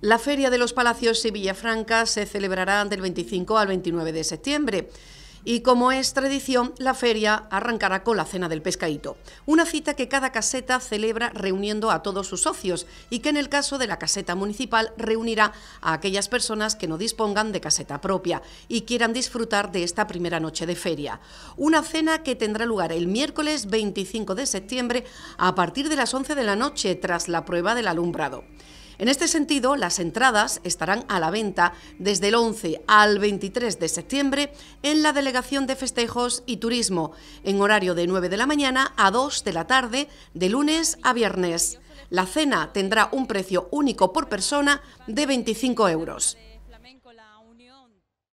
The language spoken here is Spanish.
La Feria de los Palacios y Villafranca se celebrará del 25 al 29 de septiembre. Y como es tradición, la feria arrancará con la Cena del Pescadito, una cita que cada caseta celebra reuniendo a todos sus socios y que en el caso de la caseta municipal reunirá a aquellas personas que no dispongan de caseta propia y quieran disfrutar de esta primera noche de feria. Una cena que tendrá lugar el miércoles 25 de septiembre a partir de las 11 de la noche tras la prueba del alumbrado. En este sentido, las entradas estarán a la venta desde el 11 al 23 de septiembre en la Delegación de Festejos y Turismo, en horario de 9 de la mañana a 2 de la tarde, de lunes a viernes. La cena tendrá un precio único por persona de 25 euros.